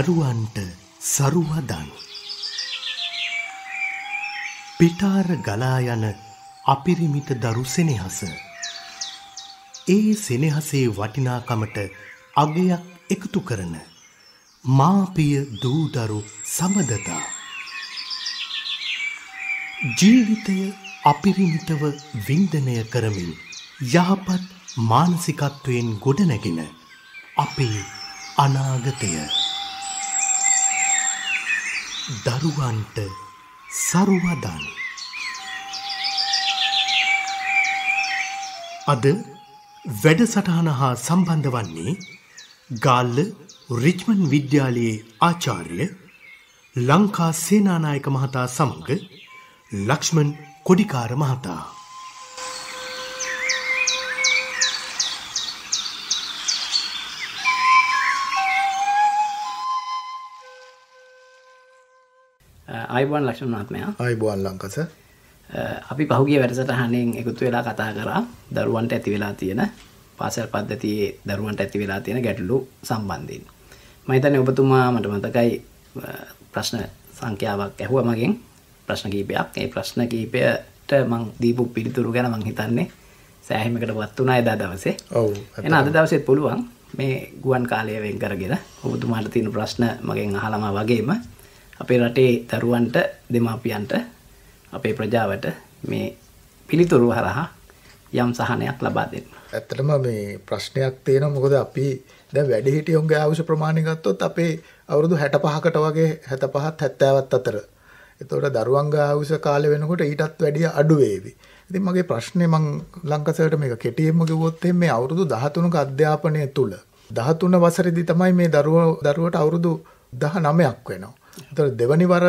දරුවන්ට සරුවදන් පිටාර ගලා යන අපිරිමිත දරු සෙනෙහස ඒ සෙනෙහසේ වටිනාකමට අගයක් එකතු කරන මාපිය දූදරු සබඳතා ජීවිතය අපිරිමිතව වින්දනය කරමින් යහපත් මානසිකත්වයෙන් ගොඩනැගෙන අපේ අනාගතය දරුවන්ට සරුවදන් අද වැඩසටහන හා සම්බන්ධ වන්නේ ගාල්ල රිච්මන් විද්‍යාලයේ ආචාර්ය ලංකා සේනානායක මහතා සමඟ ලක්ෂ්මන් කොඩිකාර මහතා අයිබන් ලක්ෂණ මහත්මයා අයිබුවන් ලංකස අපි පහුගේ වැඩසටහනෙන් එකතු වෙලා කතා කරා දරුවන්ට ඇති වෙලා තියෙන පාසල් පද්ධතියේ දරුවන්ට ඇති වෙලා තියෙන ගැටලු සම්බන්ධයෙන්. මම හිතන්නේ ඔබතුමා මට මතකයි ප්‍රශ්න සංඛ්‍යාවක් ඇහුවා මගෙන් ප්‍රශ්න කීපයක්. ඒ ප්‍රශ්න කීපයට මම දීපු පිළිතුරු ගැන මම හිතන්නේ සෑහීමකටපත් වුණා එදා දවසේ. ඔව්. එහෙනම් අද දවසෙත් පුළුවන් මේ ගුවන් කාලය වෙන් කරගෙන ඔබතුමාට තියෙන ප්‍රශ්න මගෙන් අහලම වගේම අපේ රටේ දරුවන්ට දෙමාපියන්ට අපේ ප්‍රජාවට මේ පිළිතුරු හරහා යම් සහනයක් ලබා දෙන්න. ඇත්තටම මේ ප්‍රශ්නයක් තියෙනවා මොකද අපි දැන් වැඩි හිටියෝන්ගේ ආයුෂ ප්‍රමාණය ගත්තොත් අපේ අවුරුදු 65කට වගේ 65ත් 70ත් අතර. එතකොට දරුවන්ගේ ආයුෂ කාලේ වෙනකොට ඊටත් වැඩිය අඩු වේවි. ඉතින් මගේ ප්‍රශ්නේ මං ලංකාසයට මේක කෙටියෙන්ම කිව්වොත් මේ අවුරුදු 13ක අධ්‍යාපනය තුල 13 වසරේදී තමයි මේ දරුවෝ දරුවට අවුරුදු 19ක් වෙනවා. එතකොට දෙවනි වර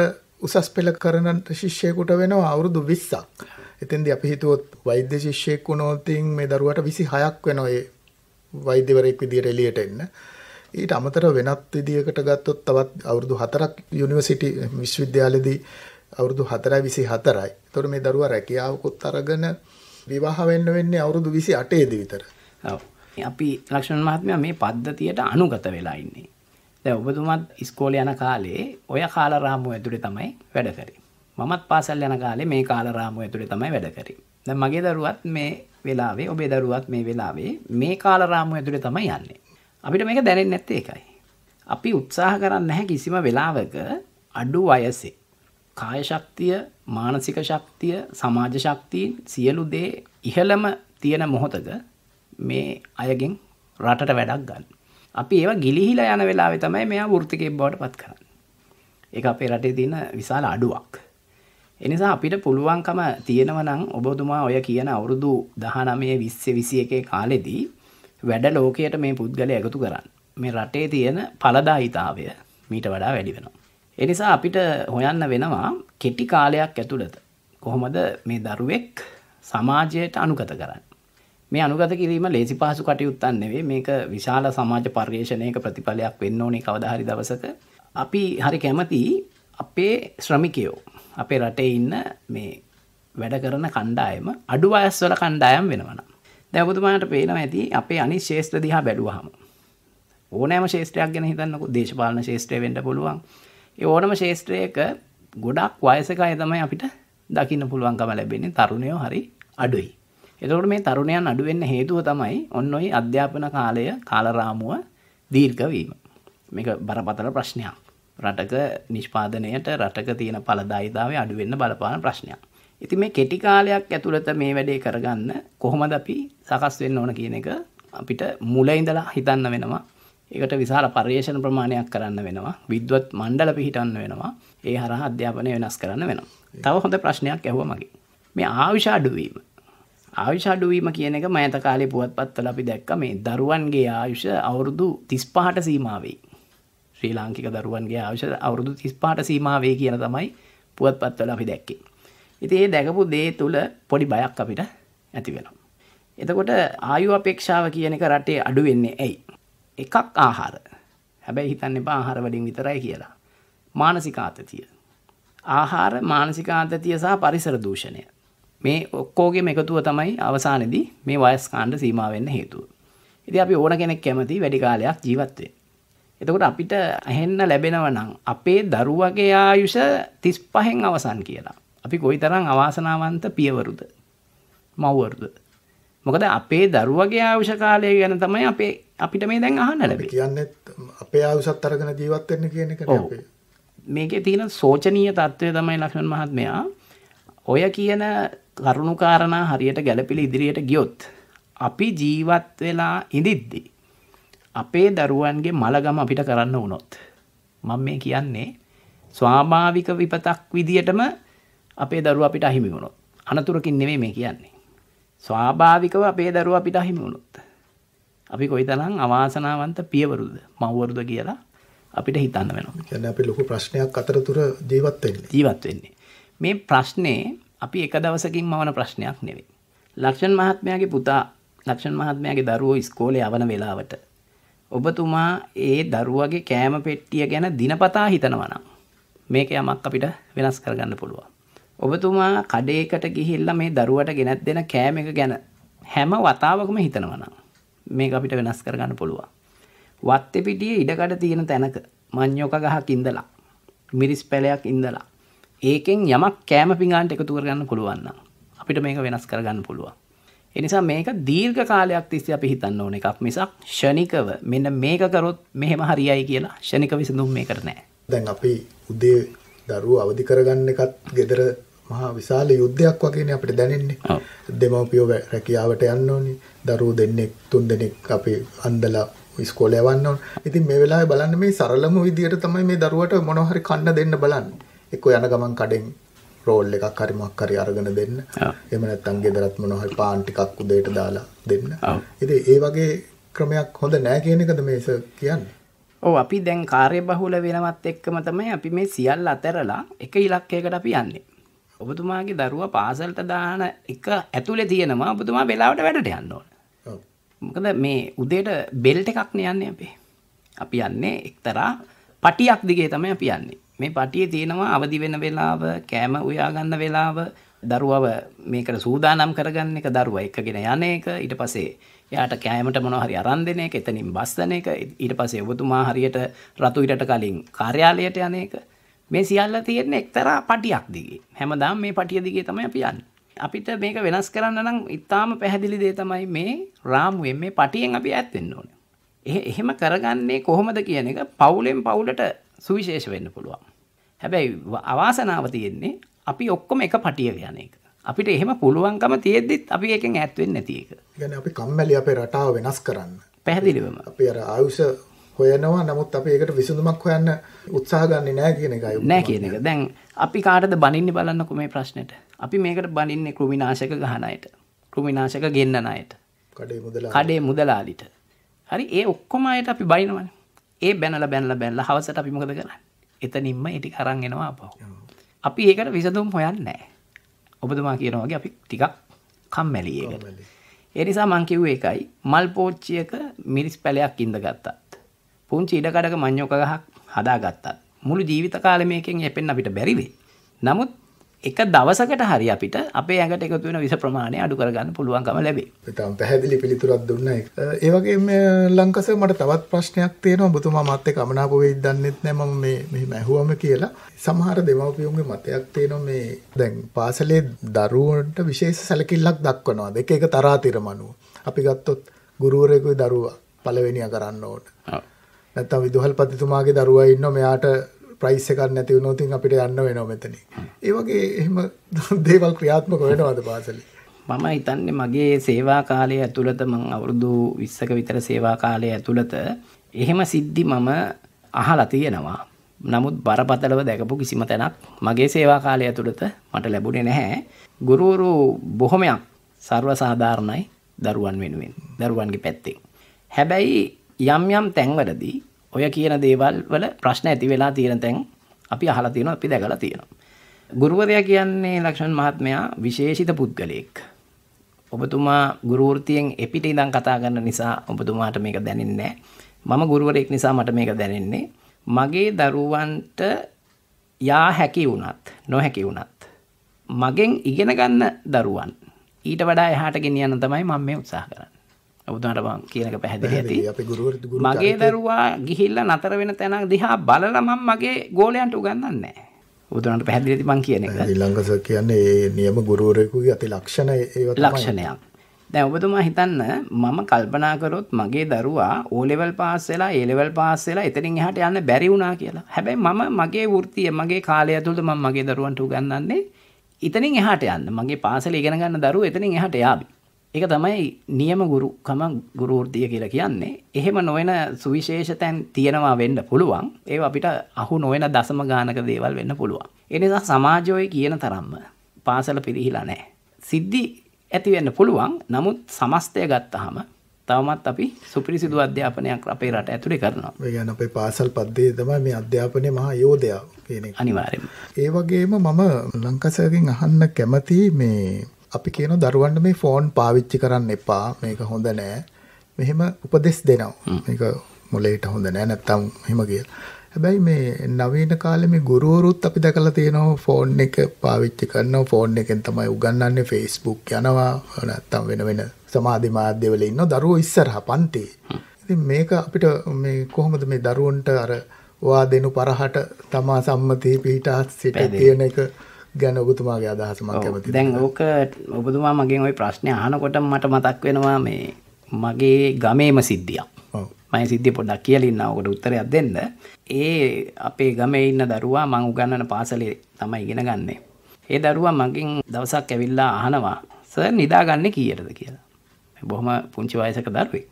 උසස් පෙළ කරන ශිෂ්‍යයෙකුට වෙනවා අවුරුදු 20ක්. එතෙන්දී අපි හිතුවොත් වෛද්‍ය ශිෂ්‍යයෙක් වුණොත් මේ දරුවාට 26ක් වෙනවා ඒ වෛද්‍යවරයෙක් විදියට එළියට එන්න. ඊට අමතර වෙනත් විදියකට ගත්තොත් තවත් අවුරුදු 4ක් යුනිවර්සිටි විශ්වවිද්‍යාලයේදී අවුරුදු 4යි 24යි. එතකොට මේ දරුවා රැකියාවකුත් අරගෙන විවාහ වෙන්න වෙන්නේ අවුරුදු 28 දී විතර. ඔව්. අපි ලක්ෂණ මහත්මයා මේ පද්ධතියට අනුගත වෙලා ඉන්නේ. දැන් ඔබතුමත් ඉස්කෝලේ යන කාලේ ඔය කාල රාමුව ඇතුලේ තමයි වැඩ කරේ. මමත් පාසල් යන කාලේ මේ කාල රාමුව ඇතුලේ තමයි වැඩ කරේ. දැන් මගේ දරුවත් මේ වෙලාවේ ඔබේ දරුවත් මේ වෙලාවේ මේ කාල රාමුව ඇතුලේ තමයි යන්නේ. අපිට මේක දැනෙන්නේ නැත්තේ ඒකයි. අපි උත්සාහ කරන්නේ නැහැ කිසිම වෙලාවක අඩු වයසේ කාය ශක්තිය, මානසික ශක්තිය, සමාජ ශක්තියින් සියලු දේ ඉහළම තියෙන මොහොතක මේ අයගෙන් රටට වැඩක් ගන්න. අපි ඒවා ගිලිහිලා යන වෙලාවේ තමයි මෙයා වෘත්තිකයෙක් බවට පත් කරන්නේ. ඒක අපේ රටේ තියෙන විශාල අඩුවක්. ඒ නිසා අපිට පුළුවන්කම තියෙනවා නම් ඔබතුමා ඔය කියන අවුරුදු 19 20 21 කාලෙදී වැඩ ලෝකයට මේ පුද්ගලයා එකතු කරන්න. මේ රටේ තියෙන ඵලදායිතාවය මීට වඩා වැඩි වෙනවා. ඒ නිසා අපිට හොයන්න වෙනවා කෙටි කාලයක් ඇතුළත කොහොමද මේ දරුවෙක් සමාජයට අනුගත කරන්නේ. මේ අනුගත කිරීම ලේසි පහසු කටයුත්තක් නෙවෙයි. මේක විශාල සමාජ පර්යේෂණයක ප්‍රතිඵලයක් වෙන්න ඕනේ කවදා හරි දවසක. අපි හරි කැමති අපේ ශ්‍රමිකයෝ අපේ රටේ ඉන්න මේ වැඩ කරන කණ්ඩායම අඩු වයස්වල කණ්ඩායම් වෙනවනම්. දැන් ඔබතුමාට පේනවා ඇති අපේ අනිත් ශේෂ්ත්‍ර දිහා බැලුවහම ඕනෑම ශේෂත්‍රයක් ගැන හිතන්නකො දේශපාලන ශේෂත්‍රය වෙන්න පුළුවන් ඒ ඕනම ශේෂත්‍රයක ගොඩක් වයසක අය තමයි අපිට දකින්න පුළුවන්කම ලැබෙන්නේ තරුණයෝ හරි අඩුයි එතකොට මේ තරුණයන් අඩු වෙන්න හේතුව තමයි ඔන්න ඔය අධ්‍යාපන කාලය කාලරාමුව දීර්ඝ වීම. මේක බරපතල ප්‍රශ්නයක්. රටක නිෂ්පාදනයට රටක තියෙන ඵලදායිතාවය අඩු වෙන්න බලපාන ප්‍රශ්නයක්. ඉතින් මේ කෙටි කාලයක් ඇතුළත මේ වැඩේ කරගන්න කොහොමද අපි සකස් වෙන්න ඕන කියන එක අපිට මුල ඉඳලා හිතන්න වෙනවා. ඒකට විශාල පර්යේෂණ ප්‍රමාණයක් කරන්න වෙනවා. විද්වත් මණ්ඩල පිහිටන්න වෙනවා. ඒ හරහා අධ්‍යාපනය වෙනස් කරන්න වෙනවා. තව හොඳ ප්‍රශ්නයක් ඇහුවා මගේ. මේ ආවිෂ අඩුවීම ආයුෂ අඩුවීම කියන එක මෑත කාලේ පුවත්පත්වල අපි දැක්ක මේ දරුවන්ගේ ආයුෂ අවුරුදු තිස්පහට සීමාවේ. ශ්‍රී ලාංකික දරුවන්ගේ ආයුෂ අවුරුදු තිස්පහට සීමාවේ කියන තමයි පුවත්පත්වල අපි දැක්කේ. ඉතින් ඒ දැකපු දේ තුල පොඩි බයක් අපිට ඇති වෙනවා. එතකොට ආයු අපේක්ෂාව කියන එක රටේ අඩු වෙන්නේ ඇයි? එකක් ආහාර. හැබැයි හිතන්න එපා ආහාර වලින් විතරයි කියලා. මානසික ආතතිය. ආහාර මානසික ආතතිය සහ පරිසර දූෂණය. මේ ඔක්කෝගේ එකතුව තමයි අවසානයේදී මේ වයස් කාණ්ඩ සීමා වෙන්න හේතුව. ඉතින් අපි ඕන කෙනෙක් කැමති වැඩි කාලයක් ජීවත් වෙන්න. එතකොට අපිට ඇහෙන්න ලැබෙනවා නම් අපේ දරුවගේ ආයුෂ 35න් අවසන් කියලා. අපි කොයිතරම් අවාසනාවන්ත පියවරුද? මව්වරුද? මොකද අපේ දරුවගේ ආයුෂ කාලය ගැන තමයි අපේ අපිට මේ දැන් අහන්න ලැබෙන්නේ. කියන්නේ අපේ ආයුෂත් අරගෙන ජීවත් වෙන්න කියන එකනේ අපේ. මේකේ තියෙන සෝචනීය తত্ত্বය තමයි ලක්ෂණ මහත්මයා ඔය කියන කරුණුකාරණා හරියට ගැලපිලි ඉදිරියට ගියොත් අපි ජීවත් වෙලා ඉඳිද්දි අපේ දරුවන්ගේ මලගම අපිට කරන්න වුණොත් මම මේ කියන්නේ ස්වාභාවික විපතක් විදියටම අපේ දරුවා අපිට අහිමි වුණොත් අනතුරකින් නෙමෙයි මේ කියන්නේ ස්වාභාවිකව අපේ දරුවා අපිට අහිමි වුණොත් අපි කොයිතරම් අවාසනාවන්ත පියවරුද මව්වරුද කියලා අපිට හිතන්න වෙනවා. කියන්නේ අපි ලොකු ප්‍රශ්නයක් අතරතුර ජීවත් වෙන්නේ. ජීවත් වෙන්නේ. මේ ප්‍රශ්නේ අපි එක දවසකින් මවන ප්‍රශ්නයක් නෙවෙයි. ලක්ෂන් මහත්මයාගේ පුතා ලක්ෂන් මහත්මයාගේ දරුවෝ ඉස්කෝලේ යවන වෙලාවට ඔබතුමා ඒ දරුවගේ කෑම පෙට්ටිය ගැන දිනපතා හිතනවා නම් මේක යමක් අපිට වෙනස් කරගන්න පුළුවන්. ඔබතුමා කඩේකට ගිහිල්ලා මේ දරුවට ගෙනත් දෙන කෑම එක ගැන හැම වතාවකම හිතනවා නම් මේක අපිට වෙනස් කරගන්න පුළුවන්. වත්තේ පිටියේ ඉඩකඩ තියෙන තැනක මඤ්ඤොක ගහක් ඉඳලා මිරිස් පැලයක් ඉඳලා ඒකෙන් යමක් කෑම පිඟාන්ට එකතු කරගන්න පුළුවන් අපිට මේක වෙනස් කරගන්න පුළුවන්. එනිසා මේක දීර්ඝ කාලයක් තිස්සේ අපි හිතන්න ඕන එකක් මිසක් ෂණිකව මෙන්න මේක කරොත් මෙහෙම හරියයි කියලා ෂණික විසඳුම් මේකට නෑ. දැන් අපි උදේ දරුවෝ අවදි කරගන්න එකත් gedara මහා විශාල යුද්ධයක් වගේනේ අපිට දැනෙන්නේ. දෙමව්පියෝ රැකියාවට යන්න ඕනේ. දරුවෝ දෙන්නෙක් තුන් දෙනෙක් අපි අන්දලා ඉස්කෝලේ යවන්න ඕනේ. ඉතින් මේ වෙලාවේ බලන්න මේ සරලම විදියට තමයි මේ දරුවට මොනවා හරි කන්න දෙන්න බලන්නේ. එක්ක යන ගමන් කඩෙන් රෝල් එකක් හරි මොකක් හරි අරගෙන දෙන්න. එහෙම නැත්නම් ගෙදරත් මොනවා හරි පාන් ටිකක් උදේට දාලා දෙන්න. ඉතින් ඒ වගේ ක්‍රමයක් හොඳ නැහැ කියන එකද මේ සර් කියන්නේ? ඔව් අපි දැන් කාර්යබහුල වෙනවත් එක්කම තමයි අපි මේ සියල්ල අතරලා එක ඉලක්කයකට අපි යන්නේ. ඔබතුමාගේ දරුවා පාසලට දාන එක ඇතුලේ තියෙනවා ඔබතුමා වෙලාවට වැඩට යන්න ඕන. මොකද මේ උදේට බෙල්ට් එකක් නේ යන්නේ අපි. අපි යන්නේ එක්තරා පටියක් දිගේ තමයි අපි යන්නේ. මේ පටියේ තියෙනවා අවදි වෙන වෙලාව, කෑම උයා ගන්න වෙලාව, දරුවව මේකට සූදානම් කරගන්න එක, දරුවා එක්කගෙන යන එක, ඊට පස්සේ එයාට කෑමට මොනවා හරි අරන් දෙන එක, එතනින් බස් දෙන එක, ඊට පස්සේ ඔබතුමා හරියට රතු ඉරට කලින් කාර්යාලයට යන එක. මේ සියල්ල තියෙන්නේ එක්තරා පටියක් දිගේ. හැමදාම මේ පටිය දිගේ තමයි අපි යන්නේ. අපිට මේක වෙනස් කරන්න නම් ඉතාම පැහැදිලි දේ තමයි මේ රාමුවෙන් මේ පටියෙන් අපි ඈත් වෙන්න ඕනේ. එහෙම කරගන්නේ කොහොමද කියන එක පවුලෙන් පවුලට සුවිශේෂ වෙන්න පුළුවන්. හැබැයි අවාසනාව තියෙන්නේ අපි ඔක්කොම එක පටිය යන එක. අපිට එහෙම පුළුවන්කම තියෙද්දිත් අපි එකෙන් ඈත් වෙන්නේ නැති එක. يعني අපි කම්මැලි අපේ රටාව වෙනස් කරන්න. පැහැදිලිවම. අපි අර ආයුෂ හොයනවා නමුත් අපි ඒකට විසඳුමක් හොයන්න උත්සාහ ගන්නේ නැහැ කියන එකයි. නැහැ කියන එක. දැන් අපි කාටද බනින්නේ බලන්නකො මේ ප්‍රශ්නෙට. අපි මේකට බනින්නේ කෘමිනාශක ගහන අයට. කෘමිනාශක ගෙන්නන අයට. කඩේ මුදලාලි. කඩේ මුදලාලිට. හරි ඒ ඔක්කොම අයට අපි බනිනවනේ. ඒ බැනල බැනල බැල්ල හවසට අපි මොකද කරන්න එතනින්ම ඉටි කරන් එෙනවා අපව අපි ඒකට විසඳුම් හොයන්න නෑ ඔබතුමා කියනවාගේ අපි ටිකක් කම්මැලියකට එනිසා මංකිව් එකයි මල් පෝච්චියක මිරිස් පැලයක් ඉඳ ගත්තත් පුංචි ඉඩකඩක මං්ඥෝක ගහක් හදා ගත්තත් මුළු ජීවිත කාලමයකෙන් එපෙන් අපිට බැරිවේ නමුත් එක දවසකට හරි අපිට අපේ ඇඟට එකතු වෙන විස ප්‍රමාණය අඩු කරගන්න පුළුවන්කම ලැබේ. තම පැහැදිලි පිළිතුරක් දුන්නා. ඒ වගේම ලංකස මට තවත් ප්‍රශ්නයක් තියෙනවා. ඔබතුමා මාත් එක්ක අමනාප වෙයිද දන්නෙත් නෑ මම මේ මෙහෙම ඇහුවම කියලා. සමහර දෙමව්පියන්ගේ මතයක් තියෙනවා මේ දැන් පාසලේ දරුවන්ට විශේෂ සැලකිල්ලක් දක්වනවා. දෙක එක තරාතිරමනුව. අපි ගත්තොත් ගුරුවරයෙකුගේ දරුවා පළවෙනියා කරන්න ඕන. නැත්තම් විදුහල්පතිතුමාගේ දරුවා ඉන්නවා මෙයාට ප්‍රයිස් එකක් නැති වුණොත් ඉතින් අපිට යන්න වෙනවා මෙතන. ඒ වගේ එහෙම දේවල් ක්‍රියාත්මක වෙනවද පාසලේ? මම හිතන්නේ මගේ සේවා කාලය ඇතුළත මම අවුරුදු 20ක විතර සේවා කාලය ඇතුළත එහෙම සිද්ධි මම අහලා තියෙනවා. නමුත් බරපතලව දැකපු කිසිම තැනක් මගේ සේවා කාලය ඇතුළත මට ලැබුණේ නැහැ. ගුරුවරු බොහොමයක් සර්ව සාධාරණයි දරුවන් වෙනුවෙන්. දරුවන්ගේ පැත්තෙන්. හැබැයි යම් යම් තැන්වලදී ඔය කියන දේවල් වල ප්‍රශ්න ඇති වෙලා තියෙන තැන් අපි අහලා තියෙනවා අපි දැකලා තියෙනවා. ගුරුවරයා කියන්නේ ලක්ෂණ මහත්මයා විශේෂිත පුද්ගලයෙක්. ඔබතුමා ගුරු වෘත්තියෙන් එපිට ඉඳන් කතා කරන නිසා ඔබතුමාට මේක දැනෙන්නේ මම ගුරුවරයෙක් නිසා මට මේක දැනෙන්නේ. මගේ දරුවන්ට යා හැකි වුණත් නොහැකි වුණත් මගෙන් ඉගෙන ගන්න දරුවන් ඊට වඩා එහාට ගෙනියන්න තමයි මම මේ උත්සාහ කරන්නේ. ඔබතුමාට මම කියන එක පැහැදිලි ඇති. මගේ දරුවා ගිහිල්ලා නතර වෙන තැන දිහා බලලා මම මගේ ගෝලයන්ට උගන්වන්නේ නැහැ. ඔබතුමාට පැහැදිලි ඇති මම කියන එක. ඊළඟස කියන්නේ මේ නියම ගුරුවරයෙකුගේ අති ලක්ෂණ ඒවා තමයි. ලක්ෂණයක්. දැන් ඔබතුමා හිතන්න මම කල්පනා කරොත් මගේ දරුවා ඕ ලෙවල් පාස් වෙලා ඒ ලෙවල් පාස් වෙලා එතනින් එහාට යන්න බැරි වුණා කියලා. හැබැයි මම මගේ වෘත්තිය මගේ කාලය ඇතුළත මම මගේ දරුවන්ට උගන්වන්නේ එතනින් එහාට යන්න. මගේ පාසල ඉගෙන ගන්න දරුවෝ එතනින් එහාට යාවි. ඒක තමයි නියම ගුරුකම ගුරුෘර්ධිය කියලා කියන්නේ එහෙම නොවෙන සුවිශේෂ තැන් තියෙනවා වෙන්න පුළුවන් ඒ අපිට අහු නොවෙන දසම ගානක දේවල් වෙන්න පුළුවන් එනිසා සමාජෝය කියන තරම්ම පාසල පිරිහිලා නෑ සිද්ධි ඇතිවෙන්න පුළුවන් නමුත් සමස්තය ගත්තහම තවමත් අපි සුපිරිසිදු අධ්‍යාපනයක් අපේ රට ඇතුළි කරනවා යන අපේ පාසල් පද්දේ තමයි මේ අධ්‍යාපනය මහා යෝධයා කියන අනිවාරෙන් ඒ වගේම මම ලංකසයකින් අහන්න කැමති මේ අපි කියන දරුවන්ට මේ ෆෝන් පාවිච්චි කරන්න එපා මේක හොඳ නෑ මෙහෙම උපදෙස් දෙනවා මේක මොලේට හොඳ නෑ නැත්තම් මෙහෙම කියලා. හැබැයි මේ නවීන කාලේ මේ ගුරුවරුත් අපි දැකලා තියෙනවා ෆෝන් එක පාවිච්චි කරනවා ෆෝන් එකෙන් තමයි උගන්වන්නේ Facebook යනවා නැත්තම් වෙන වෙන සමාධි මාධ්‍යවල ඉන්න දරුවෝ ඉස්සරහා පන්තියේ. ඉතින් මේක අපිට මේ කොහොමද මේ දරුවන්ට අර වා දෙනු පරහට තමා සම්මතයේ පිහිටා සිට තියෙන එක ගැන ඔබතුමාගේ අදහස මම කැමතියි. දැන් ඕක ඔබතුමා මගෙන් ওই ප්‍රශ්නේ අහනකොට මට මතක් වෙනවා මේ මගේ ගමේම සිද්ධියක්. ඔව්. මම සිද්ධිය පොඩ්ඩක් කියලා ඉන්නවා. ඔකට උත්තරයක් දෙන්න. ඒ අපේ ගමේ ඉන්න දරුවා මම උගන්වන පාසලේ තමයි ඉගෙන ගන්නෙ. ඒ දරුවා මගෙන් දවසක් ඇවිල්ලා අහනවා "සර් නිදාගන්නේ කීයටද?" කියලා. බොහොම පුංචි වයසක දරුවෙක්.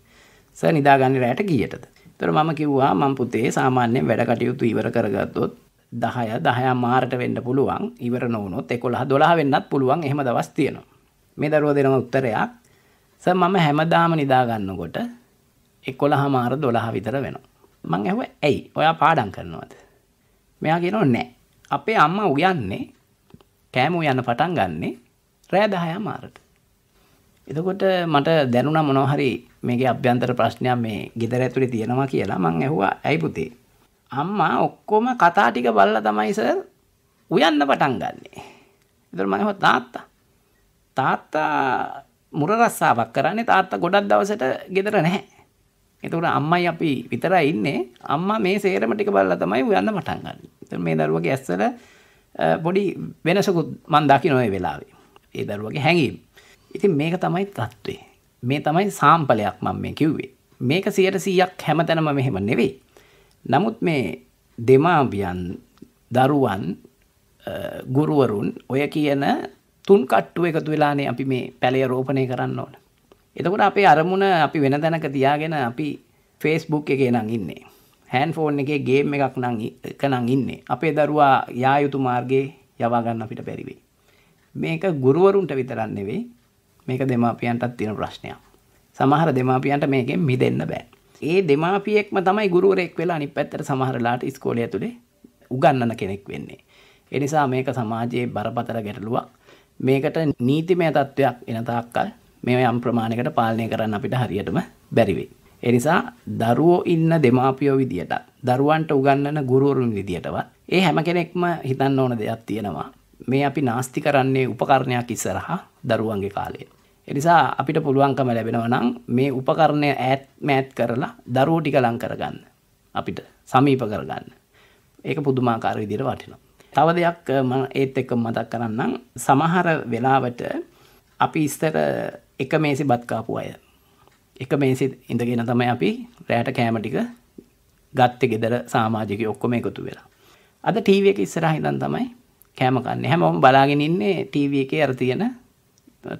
"සර් නිදාගන්නේ රැට කීයටද?" ඒතර මම කිව්වා "මම පුතේ සාමාන්‍යයෙන් වැඩ කටයුතු ඉවර කරගත්තොත් දහය දහය මාරට වෙන්න පුළුවන් ඉවර නොවුණොත් එකොළහ දොළහ වෙන්නත් පුළුවන් එහෙම දවස් තියෙනවා. මේ දරුවා දෙනම උත්තරයක් සර් මම හැමදාම නිදා ගන්නකොට 11 මාර 12 විතර වෙනවා. මං ඇහුවා ඇයි? ඔයා පාඩම් කරනවද? මෙයා කියනවා නෑ. අපේ අම්මා උයන්නේ කෑම උයන්න පටන් ගන්නෙ රෑ 10 මාරට. එතකොට මට දැනුණා මොනවා හරි මේකේ අභ්‍යන්තර ප්‍රශ්නයක් මේ ගෙදර ඇතුලේ තියෙනවා කියලා මං ඇහුවා ඇයි පුතේ? අම්මා ඔක්කොම කතා ටික බලලා තමයි සර් උයන්න පටන් ගන්නෙ. ඒතර මම තාත්තා තාත්තා මුර රස්සාවක් කරන්නේ තාත්තා ගොඩක් දවසට ගෙදර නැහැ. එතකොට අම්මයි අපි විතරයි ඉන්නේ. අම්මා මේ සේරම ටික බලලා තමයි උයන්න පටන් ගන්නෙ. ඒතර මේ දරුවගේ ඇස්වල පොඩි වෙනසකුත් මම දකින්න ওই වෙලාවේ. ඒ දරුවගේ හැඟීම්. ඉතින් මේක තමයි தત્ත්වය. මේ තමයි සාම්පලයක් මම මේ කිව්වේ. මේක 100% හැමතැනම මෙහෙම නෙවෙයි. නමුත් මේ දෙමාපියන් දරුවන් ගුරුවරුන් ඔය කියන තුන් කට්ටුව එකතු වෙලානේ අපි මේ පැළය රෝපණය කරන්න ඕන. එතකොට අපේ අරමුණ අපි වෙන දැනක තියාගෙන අපි ෆේස්බුක් එකේ නං ඉන්නේ. හැන් ෆෝන් එකේ ගේම් එකක් නං එක නං ඉන්නේ. අපේ දරුවා යා යුතු මාර්ගයේ යවා ගන්න අපිට බැරි වෙයි. මේක ගුරුවරුන්ට විතරක් නෙවෙයි. මේක දෙමාපියන්ටත් තියෙන ප්‍රශ්නයක්. සමහර දෙමාපියන්ට මේකෙන් මිදෙන්න බෑ. ඒ දෙමාපියෙක්ම තමයි ගුරුවරෙක් වෙලා අනිත් පැත්තට සමහරලාට ඉස්කෝලේ ඇතුලේ උගන්වන කෙනෙක් වෙන්නේ. ඒ නිසා මේක සමාජයේ බරපතල ගැටලුවක්. මේකට නීතිමය තත්ත්වයක් එන තාක්කල් මේ යම් ප්‍රමාණයකට පාලනය කරන්න අපිට හරියටම බැරි වෙයි. ඒ නිසා දරුවෝ ඉන්න දෙමාපියෝ විදියට දරුවන්ට උගන්වන ගුරුවරුන් විදියටවත් ඒ හැම කෙනෙක්ම හිතන්න ඕන දෙයක් තියෙනවා. මේ අපි නාස්ති කරන්නේ උපකරණයක් ඉස්සරහා දරුවන්ගේ කාලේ. එනිසා අපිට පුළුවන්කම ලැබෙනව නම් මේ උපකරණය ඈත් මෑත් කරලා දරුවෝ ටික ලං කරගන්න. අපිට සමීප කරගන්න. ඒක පුදුමාකාර විදිහට වටිනවා. තව දෙයක් මම ඒත් එක්ක මතක් කරන්නම්. සමහර වෙලාවට අපි ඉස්සර එක මේසෙ බත් කාපු අය. එක මේසෙ ඉඳගෙන තමයි අපි රැයට කෑම ටික ගත්තේ ගෙදර සමාජිකයෝ ඔක්කොම එකතු වෙලා. අද ටීවී එක ඉස්සරහින් ඉඳන් තමයි කෑම කන්නේ. හැමෝම බලාගෙන ඉන්නේ ටීවී එකේ අර තියෙන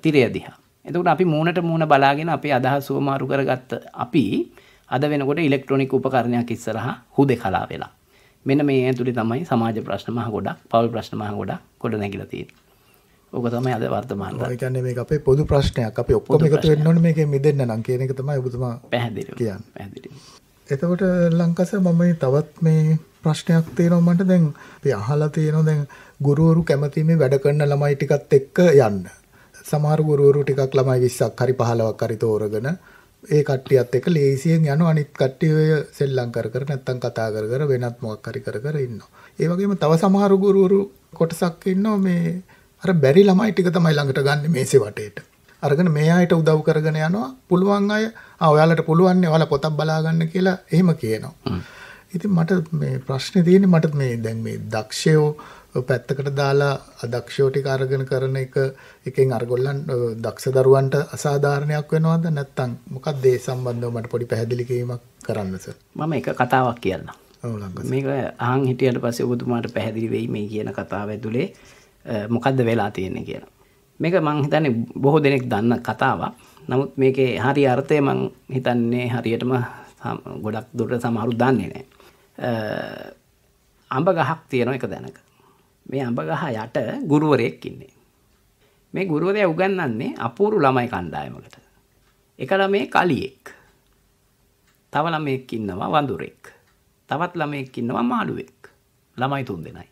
තිරය දිහා. එතකොට අපි මූණට මූණ බලාගෙන අපේ අදහස් සුවමාරු කරගත්ත අපි අද වෙනකොට ඉලෙක්ට්‍රොනික උපකරණයක් ඉස්සරහා හුදෙකලා වෙලා. මෙන්න මේ ඇතුලේ තමයි සමාජ ප්‍රශ්න මහ ගොඩක්, පවුල් ප්‍රශ්න මහ ගොඩක් ගොඩ නැගිලා තියෙන්නේ. ඕක තමයි අද වර්තමාන දා. ඒ කියන්නේ මේක අපේ පොදු ප්‍රශ්නයක්. අපි ඔක්කොම එකතු වෙන්න ඕනේ මේකෙන් මිදෙන්න නම් කියන එක තමයි ඔබතුමා පැහැදිලිව කියන්නේ. පැහැදිලිව. එතකොට ලංකස මම මේ තවත් මේ ප්‍රශ්නයක් තියෙනවා මට දැන් අපි අහලා තියෙනවා දැන් ගුරුවරු කැමති මේ වැඩ කරන ළමයි ටිකත් එක්ක යන්න. සමහර ගුරුවරු ටිකක් ළමයි 20ක් හරි 15ක් හරි තෝරගෙන ඒ කට්ටියත් එක්ක ලේසියෙන් යන අනිත් කට්ටිය සෙල්ලම් කර කර නැත්තම් කතා කර කර වෙනත් මොකක් හරි කර කර ඉන්නවා. ඒ වගේම තව සමහර ගුරුවරු කොටසක් ඉන්නවා මේ අර බැරි ළමයි ටික තමයි ළඟට ගන්න මේසේ වටේට. අරගෙන මේ අයට උදව් කරගෙන යනවා. පුළුවන් අය ආ ඔයාලට පුළුවන් නේ ඔයාලා පොතක් බලා ගන්න කියලා එහෙම කියනවා. ඉතින් මට මේ ප්‍රශ්නේ තියෙන්නේ මට මේ දැන් මේ දක්ෂයෝ පැත්තකට දාලා අදක්ෂෝ ටික අරගෙන කරන එක එකෙන් අරගොල්ලන් දක්ෂ දරුවන්ට අසාධාරණයක් වෙනවද නැත්නම් මොකක්ද ඒ සම්බන්ධව මට පොඩි පැහැදිලි කිරීමක් කරන්න සර් මම එක කතාවක් කියන්නම් මේක අහන් හිටියට පස්සේ ඔබතුමාට පැහැදිලි වෙයි මේ කියන කතාව ඇතුලේ මොකද්ද වෙලා තියෙන්නේ කියලා මේක මං හිතන්නේ බොහෝ දෙනෙක් දන්න කතාවක් නමුත් මේකේ හරි අර්ථය මං හිතන්නේ හරියටම ගොඩක් දුරට සමහරු දන්නේ නැහැ. අඹ ගහක් තියෙනවා එක දැනක. මේ අඹ ගහ යට ගුරුවරයෙක් ඉන්නේ. මේ ගුරුවරයා උගන්වන්නේ අපූරු ළමයි කණ්ඩායමකට. එක ළමේ කලියෙක්. තව ළමෙක් ඉන්නවා වඳුරෙක්. තවත් ළමෙක් ඉන්නවා මාළුවෙක්. ළමයි තුන්දෙනයි.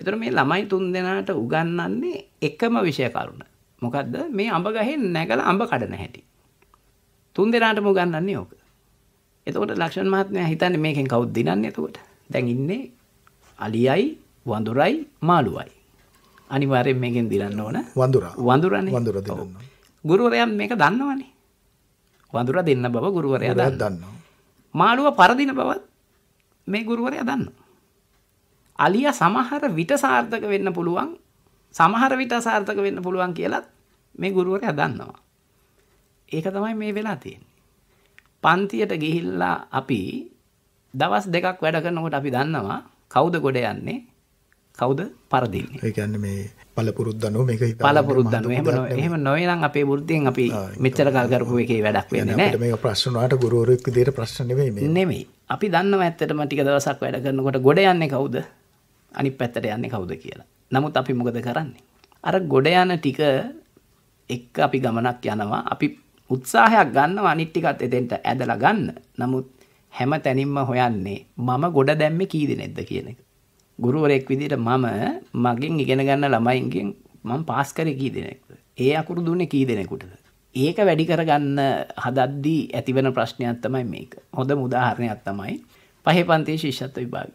ඒතර මේ ළමයි තුන්දෙනාට උගන්වන්නේ එකම විෂය කරුණ. මොකද්ද මේ අඹ ගහේ නැගලා අඹ කඩන හැටි. තුන්දෙනාටම උගන්වන්නේ ඕක. එතකොට ලක්ෂණ මහත්මයා හිතන්නේ මේකෙන් කවුද දිනන්නේ එතකොට? දැන් ඉන්නේ අලියයි වඳුරයි මාළුවයි. අනිවාරයෙන් මේකෙන් දිරන්න ඕන වඳුර වඳුරන වඳුර දෙන්න. ගුරුවරයන් මේක දන්නවනේ. වඳුර දෙන්න බව ගුරුවරයා දන්න. මාළුව පරදින බවත් මේ ගුරුවරයා දන්න. අලිය සමහර විට සාර්ථක වෙන්න පුළුවන් සමහර විට අසාර්ථක වෙන්න පුළුවන් කියලත් මේ ගුරුවරයා දන්නවා. ඒක තමයි මේ වෙලා තියෙන්නේ. පන්තියට ගිහිල්ලා අපි දවස් දෙකක් වැඩ කරනකොට අපි දන්නවා කවුද ගොඩ යන්නේ කවුද පරදින්නේ ඒකන්න මේ පලපුරුද්දනුව මේක පලපුරුද්දනුව එහම එහම නොවනම් අපේ බුද්ධයෙන් අපි මෙච්චර කල්ගරපු එකේ වැඩක් වෙන නෑ මේ ප්‍රශ්නවාට ගුරුවරෙක් දේට ප්‍රශ්න නෙමෙයි අපි දන්න ඇත්තටම ටික දවසක් වැඩ කරනකොට ගොඩ යන්නේ කවුද අනි පැත්තට යන්නේ කවුද කියලා නමුත් අපි මොකද කරන්නේ අර ගොඩ යන ටික එක් අපි ගමනක් යනවා අපි උත්සාහයක් ගන්නවා අනිට්ටිකත් එතෙන්ට ඇදලා ගන්න නමුත් හැම තැනින්ම හොයන්නේ මම ගොඩ දැම්ම කීදි නෙද්ද කියන එක ගුරුවරයෙක් විදිහට මම මගෙන් ඉගෙන ගන්න ළමයින්ගෙන් මම පාස් කරේ කී දෙනෙක්ද? ඒ අකුරු දුන්නේ කී දෙනෙකුටද? ඒක වැඩි කරගන්න හදද්දී ඇතිවන ප්‍රශ්නයක් තමයි මේක. හොඳම උදාහරණයක් තමයි පහේ පන්තියේ ශිෂ්‍යත්ව විභාගය.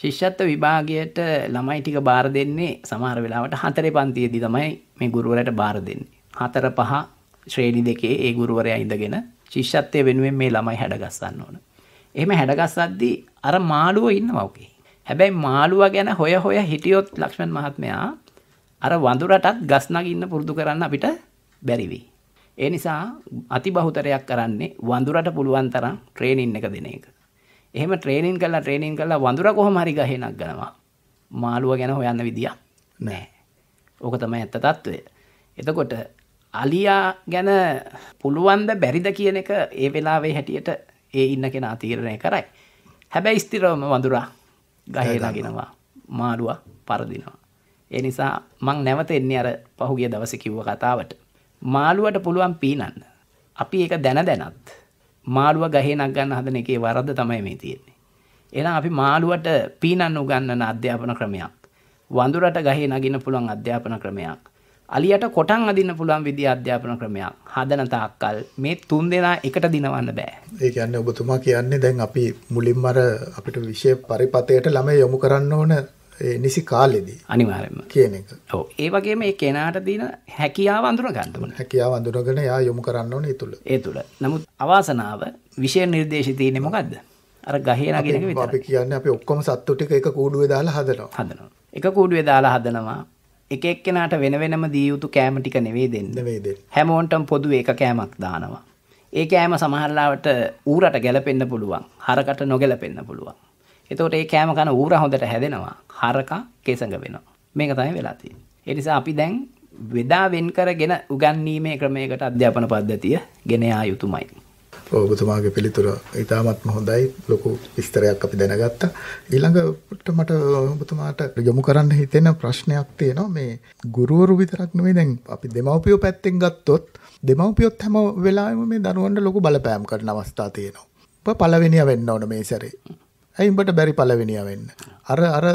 ශිෂ්‍යත්ව විභාගයට ළමයි ටික බාර දෙන්නේ සමහර වෙලාවට හතරේ පන්තියේදී තමයි මේ ගුරුවරයාට බාර දෙන්නේ. හතර පහ ශ්‍රේණි දෙකේ ඒ ගුරුවරයා ඉඳගෙන ශිෂ්‍යත්වය වෙනුවෙන් මේ ළමයි හැඩගස්සන්න ඕන. එහෙම හැඩගස්සද්දී අර මාළුව ඉන්නවා ඔකේ. හැබැයි මාළුවා ගැන හොය හොය හිටියොත් ලක්ෂ්මන් මහත්මයා අර වඳුරටත් ගස් නගින්න පුරුදු කරන්න අපිට බැරි වෙයි. ඒ නිසා අතිබහුතරයක් කරන්නේ වඳුරට පුළුවන් තරම් ට්‍රේනින් එක දෙන එක. එහෙම ට්‍රේනින් කරලා ට්‍රේනින් කරලා වඳුර කොහොම හරි ගහේනක් ගනවා. මාළුවා ගැන හොයන්න විදියක් නැහැ. ඕක තමයි ඇත්ත తত্ত্বය. එතකොට අලියා ගැන පුළුවන්ද බැරිද කියන එක ඒ වෙලාවේ හැටියට ඒ ඉන්න කෙනා තීරණය කරයි. හැබැයි ස්ථිරවම වඳුරා ගහේ නගෙනවා මාඩුවක් පරදිනවා. ඒ නිසා මං නැවත එන්නේ අර පහුගිය දවසේ කිව්ව කතාවට. මාළුවට පුළුවන් පීනන්න. අපි ඒක දැන දැනත් මාළුව ගහේ නක් ගන්න හදන එකේ වරද්ද තමයි මේ තියෙන්නේ. එහෙනම් අපි මාළුවට පීනන්න උගන්වන අධ්‍යාපන ක්‍රමයක් වඳුරට ගහේ නගින්න පුළුවන් අධ්‍යාපන ක්‍රමයක් අලියට කොටන් අදින්න පුළුවන් විදි අධ්‍යාපන ක්‍රමයක් හදන තාක්කල් මේ තුන් දෙනා එකට දිනවන්න බෑ. ඒ කියන්නේ ඔබතුමා කියන්නේ දැන් අපි මුලින්ම අර අපිට විෂය පරිපතයට ළමයි යොමු කරන්න ඕන නිසි කාලෙදී අනිවාර්යයෙන්ම කියන එක. ඔව් ඒ වගේම ඒ කෙනාට දින හැකියාව අඳුන ගන්න ඕන. හැකියාව අඳුනගෙන එයා යොමු කරන්න ඕනේ ඒ තුල. ඒ තුල. නමුත් අවාසනාව විෂය නිර්දේශය තියෙන්නේ මොකද්ද? අර ගහේ නගින එක විතරයි. අපි කියන්නේ අපි ඔක්කොම සත්තු ටික එක කූඩුවේ දාලා හදනවා. හදනවා. එක කූඩුවේ දාලා හදනවා. එක එක්කෙනාට වෙන වෙනම දී යුතු කෑම ටික නෙවෙයි දෙන්න. නෙවෙයි දෙන්න. හැමෝන්ටම පොදු ඒක කෑමක් දානවා. ඒ කෑම සමහරලාවට ඌරට ගැලපෙන්න පුළුවන්. හරකට නොගැලපෙන්න පුළුවන්. එතකොට ඒ කෑම කන ඌර හොඳට හැදෙනවා. හරකා කෙසඟ වෙනවා. මේක තමයි වෙලා තියෙන්නේ. ඒ නිසා අපි දැන් වෙදා වෙන් කරගෙන උගන්වීමේ ක්‍රමයකට අධ්‍යාපන පද්ධතිය ගෙන යා යුතුමයි. ඔබතුමාගේ පිළිතුර ඉතාමත්ම හොඳයි ලොකු විස්තරයක් අපි දැනගත්තා. ඊළඟට මට ඔබතුමාට යොමු කරන්න හිතෙන ප්‍රශ්නයක් තියෙනවා මේ ගුරුවරු විතරක් නෙවෙයි දැන් අපි දෙමව්පියෝ පැත්තෙන් ගත්තොත් දෙමව්පියොත් හැම වෙලාවෙම මේ දරුවන්ට ලොකු බලපෑම් කරන අවස්ථා තියෙනවා. ඔබ පළවෙනියා වෙන්න ඕන මේ සැරේ. ඇයි උඹට බැරි පළවෙනියා වෙන්න? අර අර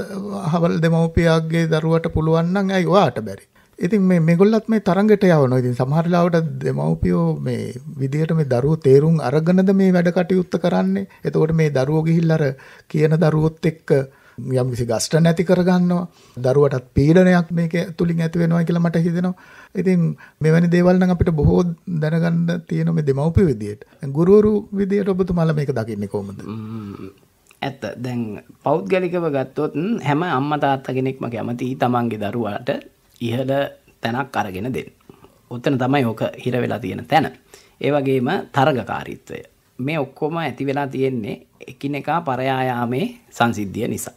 අහවල් දෙමව්පියාගේ දරුවට පුළුවන් නම් ඇයි ඔයාට බැරි? ඉතින් මේ මේගොල්ලත් මේ තරඟට යවනවා. ඉතින් සමහර ලාවට දෙමව්පියෝ මේ විදියට මේ දරුවෝ තේරුම් අරගෙනද මේ වැඩ කටයුත්ත කරන්නේ. එතකොට මේ දරුවෝ ගිහිල්ලා අර කියන දරුවොත් එක්ක යම්කිසි ගස්ට නැති කරගන්නවා. දරුවටත් පීඩනයක් මේක තුලින් ඇති වෙනවා කියලා මට හිතෙනවා. ඉතින් මෙවැනි දේවල් නම් අපිට බොහෝ දැනගන්න තියෙන මේ දෙමව්පිය විදියට. ගුරුවරු විදියට ඔබතුමාලා මේක දකින්නේ කොහොමද? ඇත්ත දැන් පෞද්ගලිකව ගත්තොත් හැම අම්මා තාත්තා කෙනෙක්ම කැමතියි තමන්ගේ දරුවාට ඉහළ තැනක් අරගෙන දෙන්න. ඔත්තන තමයි ඕක හිර වෙලා තියෙන තැන. ඒවගේම තරගකාරීත්වය. මේ ඔක්කොම ඇති වෙලා තියෙන්නේ එකිනෙකා පරයායාමේ සංසිද්ධිය නිසා.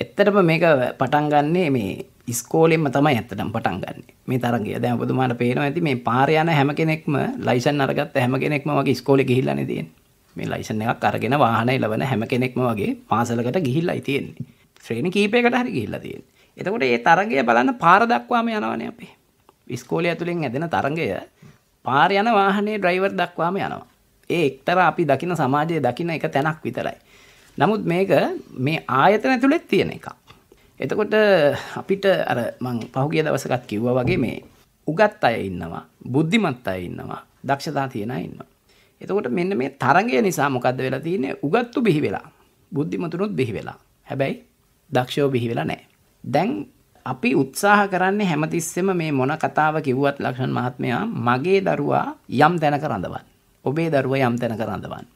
එත්තටම මේක පටන්ගන්නේ මේ ස්කෝලෙන්ම තමයි ඇත්තටම පටන් ගන්න මේ තරගේ දැන් ඔබතුමාට පේනවා ඇති මේ පාර යන හැම කෙනෙක්ම ලයිසන් අරගත්ත හැම කෙනෙක්ම වගේ ඉස්කෝලේ ගිහිල්ලානේ තියෙන්නේ මේ ලයිසන් එකක් අරගෙන වාහන එලවන හැම කෙනෙක්ම වගේ පාසලකට ගිහිල්ලායි තියෙන්නේ ශ්‍රේණි කීපයකට හරි ගිහිල්ලා තියෙන්නේ එතකොට ඒ තරගය බලන්න පාර දක්වාම යනවනේ අපි. ඉස්කෝලේ ඇතුලෙන් ඇදෙන තරගය පාර යන වාහනේ ඩ්‍රයිවර් දක්වාම යනවා. ඒ එක්තරා අපි දකින සමාජයේ දකින එක තැනක් විතරයි. නමුත් මේක මේ ආයතන ඇතුළෙත් තියෙන එකක්. එතකොට අපිට අර මං පහුගිය දවසකත් කිව්වා වගේ මේ උගත් අය ඉන්නවා, බුද්ධිමත් අය ඉන්නවා, දක්ෂතා තියෙන අය ඉන්නවා. එතකොට මෙන්න මේ තරගය නිසා මොකද්ද වෙලා තියෙන්නේ? උගත්තු බිහි වෙලා. බුද්ධිමතුනුත් බිහි වෙලා. හැබැයි දක්ෂයෝ බිහි වෙලා නැහැ. දැන් අපි උත්සාහ කරන්නේ හැමතිස්සෙම මේ මොන කතාව කිව්වත් ලක්ෂණ මහත්මයා මගේ දරුවා යම් තැනක රඳවන්න. ඔබේ දරුවා යම් තැනක රඳවන්න.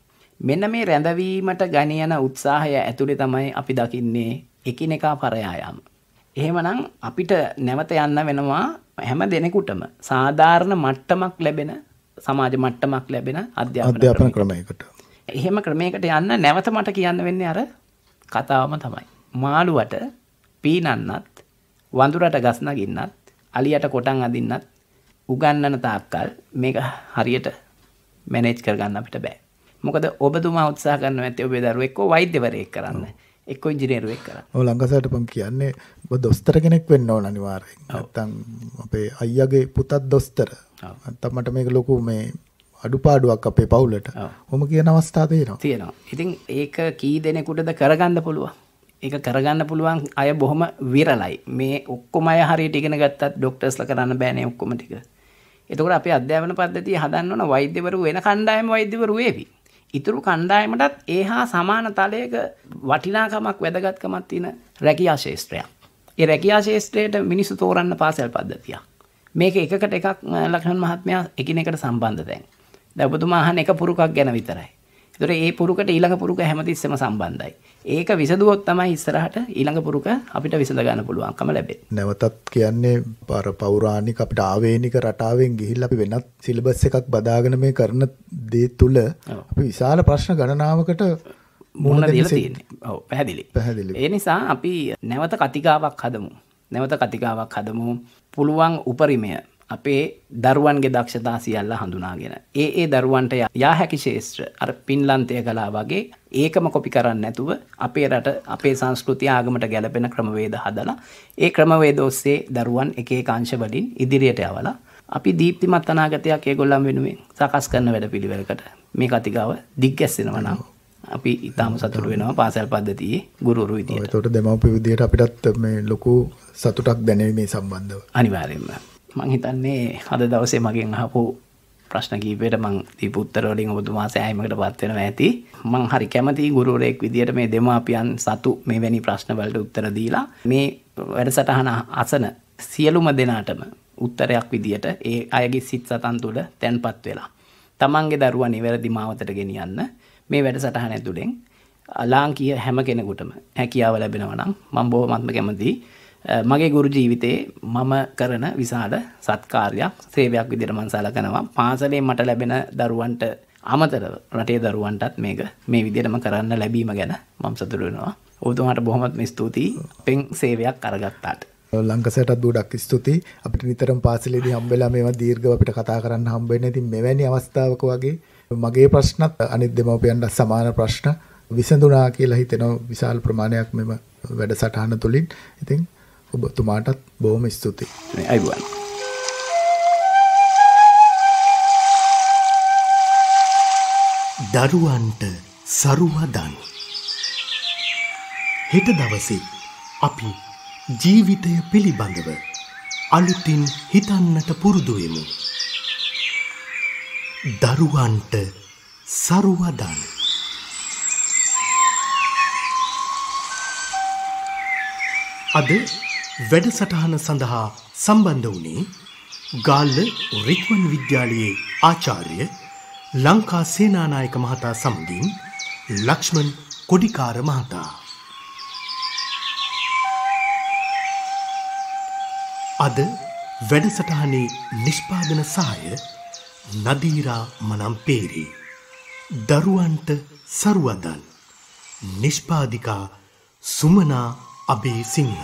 මෙන්න මේ රැඳවීමට ගණයන උත්සාහය ඇතුලේ තමයි අපි දකින්නේ එකිනෙකා පරයා යාම. එහෙමනම් අපිට නැවත යන්න වෙනවා හැම දෙනෙකුටම සාධාරණ මට්ටමක් ලැබෙන සමාජ මට්ටමක් ලැබෙන අධ්‍යාපන ක්‍රමයකට. එහෙම ක්‍රමයකට යන්න නැවත මට කියන්න වෙන්නේ අර කතාවම තමයි. මාළුවට පීනන්නත් වඳුරට ගස් නගින්නත් අලියට කොටන් අදින්නත් උගන්නන තාක්කල් මේක හරියට මැනේජ් කරගන්න අපිට බෑ. මොකද ඔබතුමා උත්සාහ කරන්න ඇති ඔබේ දරුවෝ එක්ක වෛද්‍යවරයෙක් කරන්න. එක්ක ඉංජිනේරුවෙක් කරන්න. ඔව් ලංකසාරට මම කියන්නේ ඔබ දොස්තර කෙනෙක් වෙන්න ඕන අනිවාර්යෙන්. නැත්තම් අපේ අයියාගේ පුතත් දොස්තර. නැත්තම් මට මේක ලොකු මේ අඩුපාඩුවක් අපේ පවුලට. ඔහොම කියන අවස්ථා තියෙනවා. තියෙනවා. ඉතින් ඒක කී දෙනෙකුටද කරගන්න පුළුවන්? ඒක කරගන්න පුළුවන් අය බොහොම විරලයි. මේ ඔක්කොම අය හරියට ඉගෙන ගත්තත් ડોක්ටර්ස්ලා කරන්න බෑනේ ඔක්කොම ටික. එතකොට අපේ අධ්‍යාපන පද්ධතිය හදන්න ඕන වෛද්‍යවරු වෙන කණ්ඩායම වෛද්‍යවරු වේවි. ඉතුරු කණ්ඩායමටත් ඒහා සමාන තලයක වටිනාකමක් වැදගත්කමක් තියෙන රැකියා ශාස්ත්‍රයක්. ඒ රැකියා ශාස්ත්‍රයට මිනිස්සු තෝරන්න පාසල් පද්ධතියක්. මේක එකකට එකක් ලක්ෂණ මහත්මයා එකිනෙකට සම්බන්ධ දැන්. දැන් ඔබතුමා අහන එක පුරුකක් ගැන විතරයි. ඒතර ඒ පුරුකට ඊළඟ පුරුක හැමතිස්සෙම සම්බන්ධයි. ඒක විසදුවොත් තමයි ඉස්සරහට ඊළඟ පුරුක අපිට විසඳ ගන්න පුළුවන්කම ලැබෙන්නේ. නැවතත් කියන්නේ පාර පෞරාණික අපිට ආවේනික රටාවෙන් ගිහිල්ලා අපි වෙනත් සිලබස් එකක් බදාගෙන මේ කරන දේ තුල අපි විශාල ප්‍රශ්න ගණනාවකට මුහුණ දීලා තියෙන්නේ. ඔව් පැහැදිලි. පැහැදිලි. ඒ නිසා අපි නැවත කතිකාවක් හදමු. නැවත කතිකාවක් හදමු. පුළුවන් උපරිමය අපේ දරුවන්ගේ දක්ෂතා සියල්ල හඳුනාගෙන. ඒ ඒ දරුවන්ට යා හැකි ශේෂත්‍ර අර පින්ලන්තය කලා වගේ ඒකම කොපි කරන්න නැතුව අපේ රට අපේ සංස්කෘතිය ආගමට ගැලපෙන ක්‍රමවේද හදලා ඒ ක්‍රමවේද ඔස්සේ දරුවන් එකේ කාංශ වලින් ඉදිරියට යවලා අපි දීප්තිමත් අනාගතයක් ඒගොල්ලන් වෙනුවෙන් සකස් කරන වැඩපිළිවෙලකට මේ කතිකාව දිග්ගැස්සෙනවා නම් අපි ඉතාම සතුට වෙනවා පාසල් පද්ධතියේ ගුරුරු විදියට. ඒකට දෙමව්පිය විදියට අපිටත් මේ ලොකු සතුටක් දැනෙන්නේ මේ සම්බන්ධව. අනිවාර්යයෙන්ම. මං හිතන්නේ අද දවසේ මගෙන් අහපු ප්‍රශ්න කීපයට මං දීපුත්තරවලින් ඔබතුමා සෑහීමකට පත්වෙනවා ඇති මං හරි කැමති ගුරුවරයෙක් විදිහට මේ දෙමාපියන් සතු මෙවැනි ප්‍රශ්නවලට උත්තර දීලා මේ වැඩසටහන අසන සියලුම දෙනාටම උත්තරයක් විදිහට ඒ අයගේ සිත් සතන් තුළ තැන්පත් වෙලා තමන්ගේ දරුවා නිවැරදි මාවතට ගෙනියන්න මේ වැඩසටහන ඇතුළෙන් ලාංකීය හැම කෙනෙකුටම හැකියාව ලැබෙනවා නම් මම බොහොමත්ම කැමතියි මගේ ගුරු ජීවිතයේ මම කරන විසාල සත්කාර්යක් සේවයක් විදිහට මම සලකනවා. පාසලේ මට ලැබෙන දරුවන්ට අමතරව රටේ දරුවන්ටත් මේක මේ විදිහටම කරන්න ලැබීම ගැන මම සතුටු වෙනවා. ඔබතුමාට බොහොමත්ම ස්තුතියි. පෙන් සේවයක් අරගත්තාට. ලංකසටත් ගොඩක් ස්තුතියි අපිට නිතරම් පාසලේදී හම්බෙලා මේවා දීර්ඝව අපිට කතා කරන්න හම්බෙන්නේ. ඉතින් මෙවැනි අවස්ථාවක වගේ මගේ ප්‍රශ්නත් අනිත් දෙමව්පියන්ට සමාන ප්‍රශ්න විසඳුණා කියලා හිතෙනවා විශාල ප්‍රමාණයක් මෙම වැඩසටහන තුලින්. ඉතින් ඔබතුමාටත් බොහොම ස්තුතියි අයිබුවන්. දරුවන්ට සරුවදන් හෙට දවසේ අපි ජීවිතය පිළිබඳව අලුතින් හිතන්නට පුරුදුවෙමු දරුවන්ට සරුවදන් අද වැඩසටහන සඳහා සම්බන්ධ වුණේ ගාල්ල රික්වන් විද්‍යාලයේ ආචාර්ය ලංකා සේනානායක මහතා සමගින් ලක්ෂ්මන් කොඩිකාර මහතා. අද වැඩසටහනේ නිෂ්පාදන සහය නදීරා මනම්පේරේ. දරුවන්ට සරුවදන් නිෂ්පාදිකා සුමනා අබේ සිංහ.